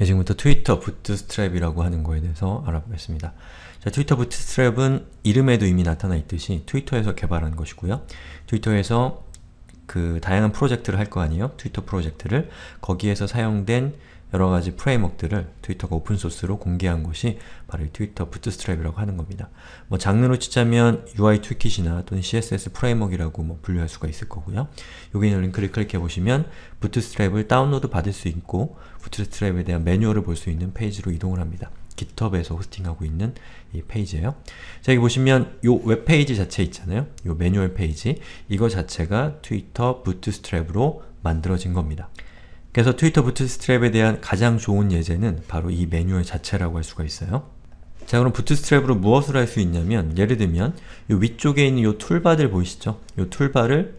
예, 지금부터 트위터 부트스트랩이라고 하는 거에 대해서 알아보겠습니다. 자, 트위터 부트스트랩은 이름에도 이미 나타나 있듯이 트위터에서 개발한 것이고요. 트위터에서 그 다양한 프로젝트를 할 거 아니에요? 트위터 프로젝트를 거기에서 사용된 여러 가지 프레임워크들을 트위터가 오픈소스로 공개한 것이 바로 이 트위터 부트스트랩이라고 하는 겁니다. 뭐 장르로 치자면 UI 툴킷이나 또는 CSS 프레임워크라고 뭐 분류할 수가 있을 거고요. 여기 있는 링크를 클릭해 보시면 부트스트랩을 다운로드 받을 수 있고 부트스트랩에 대한 매뉴얼을 볼 수 있는 페이지로 이동을 합니다. 깃허브에서 호스팅하고 있는 이 페이지예요. 자, 여기 보시면 이 웹페이지 자체 있잖아요. 이 매뉴얼 페이지. 이거 자체가 트위터 부트스트랩으로 만들어진 겁니다. 그래서 트위터 부트스트랩에 대한 가장 좋은 예제는 바로 이 매뉴얼 자체라고 할 수가 있어요. 자 그럼 부트스트랩으로 무엇을 할 수 있냐면 예를 들면 이 위쪽에 있는 이 툴바들 보이시죠? 이 툴바를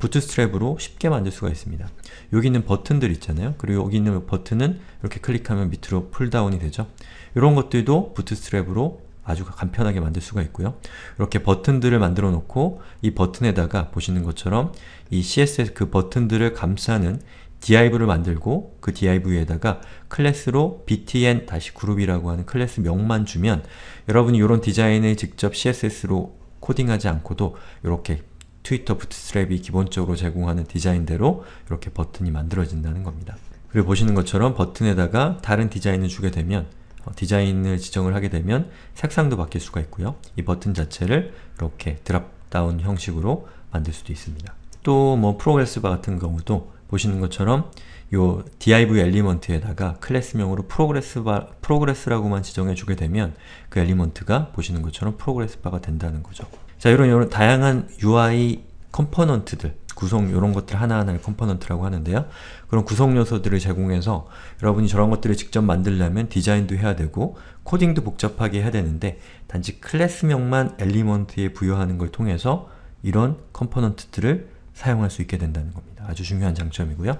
부트스트랩으로 쉽게 만들 수가 있습니다. 여기 있는 버튼들 있잖아요. 그리고 여기 있는 버튼은 이렇게 클릭하면 밑으로 풀다운이 되죠. 이런 것들도 부트스트랩으로 아주 간편하게 만들 수가 있고요. 이렇게 버튼들을 만들어 놓고 이 버튼에다가 보시는 것처럼 이 CSS 그 버튼들을 감싸는 디아이브를 만들고 그 디아이브 위에다가 클래스로 btn-group이라고 하는 클래스 명만 주면 여러분이 이런 디자인을 직접 css로 코딩하지 않고도 이렇게 트위터 부트스트랩이 기본적으로 제공하는 디자인대로 이렇게 버튼이 만들어진다는 겁니다. 그리고 보시는 것처럼 버튼에다가 다른 디자인을 주게 되면 어, 디자인을 지정을 하게 되면 색상도 바뀔 수가 있고요. 이 버튼 자체를 이렇게 드랍다운 형식으로 만들 수도 있습니다. 또 뭐 프로그레스바 같은 경우도 보시는 것처럼 요 div 엘리먼트에다가 클래스명으로 프로그레스 바, 프로그레스라고만 지정해 주게 되면 그 엘리먼트가 보시는 것처럼 프로그레스 바가 된다는 거죠. 자, 이런 이런 다양한 UI 컴포넌트들 구성 이런 것들 하나하나를 컴포넌트라고 하는데요. 그런 구성 요소들을 제공해서 여러분이 저런 것들을 직접 만들려면 디자인도 해야 되고 코딩도 복잡하게 해야 되는데 단지 클래스명만 엘리먼트에 부여하는 걸 통해서 이런 컴포넌트들을 사용할 수 있게 된다는 겁니다. 아주 중요한 장점이고요.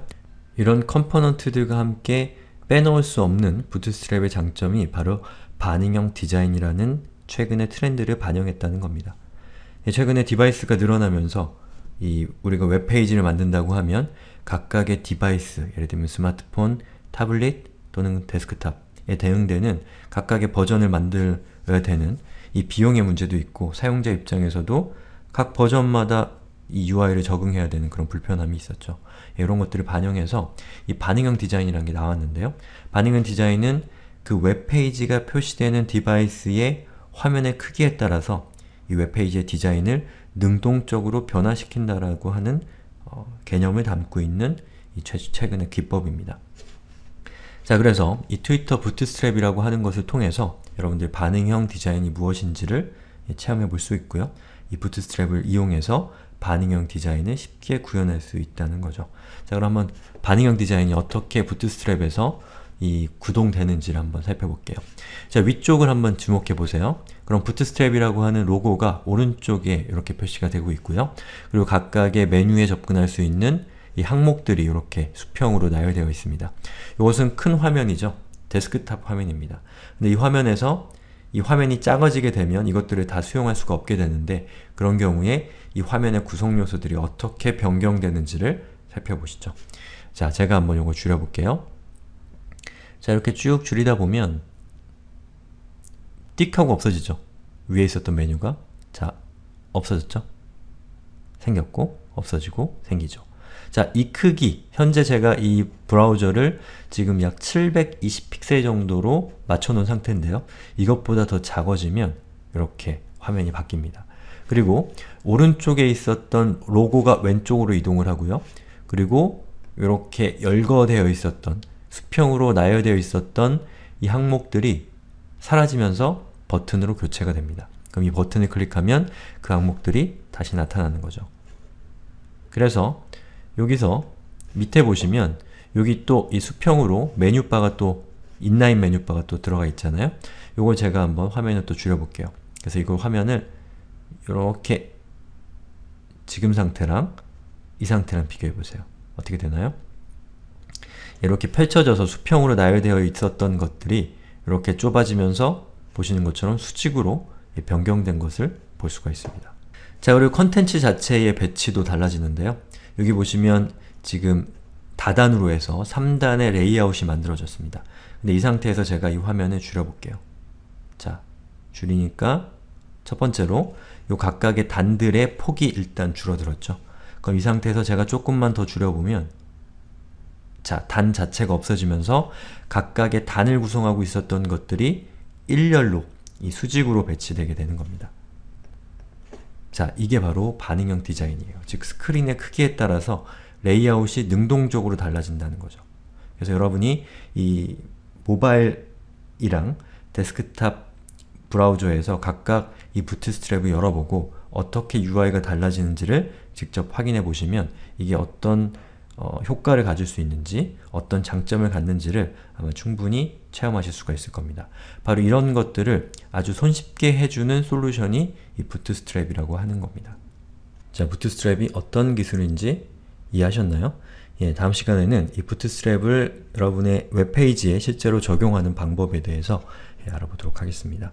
이런 컴포넌트들과 함께 빼놓을 수 없는 부트스트랩의 장점이 바로 반응형 디자인이라는 최근의 트렌드를 반영했다는 겁니다. 예, 최근에 디바이스가 늘어나면서 이 우리가 웹페이지를 만든다고 하면 각각의 디바이스, 예를 들면 스마트폰, 타블릿 또는 데스크탑에 대응되는 각각의 버전을 만들어야 되는 이 비용의 문제도 있고 사용자 입장에서도 각 버전마다 이 UI를 적응해야 되는 그런 불편함이 있었죠. 이런 것들을 반영해서 이 반응형 디자인이라는 게 나왔는데요. 반응형 디자인은 그 웹페이지가 표시되는 디바이스의 화면의 크기에 따라서 이 웹페이지의 디자인을 능동적으로 변화시킨다라고 하는 어, 개념을 담고 있는 이 최, 최근의 기법입니다. 자 그래서 이 트위터 부트스트랩이라고 하는 것을 통해서 여러분들 반응형 디자인이 무엇인지를 체험해 볼 수 있고요. 이 부트스트랩을 이용해서 반응형 디자인을 쉽게 구현할 수 있다는 거죠. 자 그럼 한번 반응형 디자인이 어떻게 부트스트랩에서 이 구동되는지를 한번 살펴볼게요. 자 위쪽을 한번 주목해 보세요. 그럼 부트스트랩이라고 하는 로고가 오른쪽에 이렇게 표시가 되고 있고요. 그리고 각각의 메뉴에 접근할 수 있는 이 항목들이 이렇게 수평으로 나열되어 있습니다. 이것은 큰 화면이죠. 데스크탑 화면입니다. 근데 이 화면에서 이 화면이 작아지게 되면 이것들을 다 수용할 수가 없게 되는데 그런 경우에 이 화면의 구성 요소들이 어떻게 변경되는지를 살펴보시죠. 자, 제가 한번 이거 줄여볼게요. 자, 이렇게 쭉 줄이다 보면 띡 하고 없어지죠? 위에 있었던 메뉴가 자, 없어졌죠? 생겼고, 없어지고, 생기죠. 자, 이 크기, 현재 제가 이 브라우저를 지금 약 720픽셀 정도로 맞춰놓은 상태인데요. 이것보다 더 작아지면 이렇게 화면이 바뀝니다. 그리고 오른쪽에 있었던 로고가 왼쪽으로 이동을 하고요. 그리고 이렇게 열거되어 있었던, 수평으로 나열되어 있었던 이 항목들이 사라지면서 버튼으로 교체가 됩니다. 그럼 이 버튼을 클릭하면 그 항목들이 다시 나타나는 거죠. 그래서 여기서 밑에 보시면 여기 또 이 수평으로 메뉴바가 또 인라인 메뉴바가 또 들어가 있잖아요. 요걸 제가 한번 화면을 또 줄여볼게요. 그래서 이거 화면을 이렇게 지금 상태랑 이 상태랑 비교해보세요. 어떻게 되나요? 이렇게 펼쳐져서 수평으로 나열되어 있었던 것들이 이렇게 좁아지면서 보시는 것처럼 수직으로 변경된 것을 볼 수가 있습니다. 자, 그리고 컨텐츠 자체의 배치도 달라지는데요. 여기 보시면 지금 다단으로 해서 3단의 레이아웃이 만들어졌습니다. 근데 이 상태에서 제가 이 화면을 줄여볼게요. 자, 줄이니까 첫 번째로 이 각각의 단들의 폭이 일단 줄어들었죠. 그럼 이 상태에서 제가 조금만 더 줄여보면 자, 단 자체가 없어지면서 각각의 단을 구성하고 있었던 것들이 일렬로 이 수직으로 배치되게 되는 겁니다. 자, 이게 바로 반응형 디자인이에요. 즉, 스크린의 크기에 따라서 레이아웃이 능동적으로 달라진다는 거죠. 그래서 여러분이 이 모바일이랑 데스크탑 브라우저에서 각각 이 부트스트랩을 열어보고 어떻게 UI가 달라지는지를 직접 확인해 보시면 이게 어떤 어, 효과를 가질 수 있는지 어떤 장점을 갖는지를 아마 충분히 체험하실 수가 있을 겁니다. 바로 이런 것들을 아주 손쉽게 해주는 솔루션이 이 부트스트랩이라고 하는 겁니다. 자, 부트스트랩이 어떤 기술인지 이해하셨나요? 예, 다음 시간에는 이 부트스트랩을 여러분의 웹페이지에 실제로 적용하는 방법에 대해서 예, 알아보도록 하겠습니다.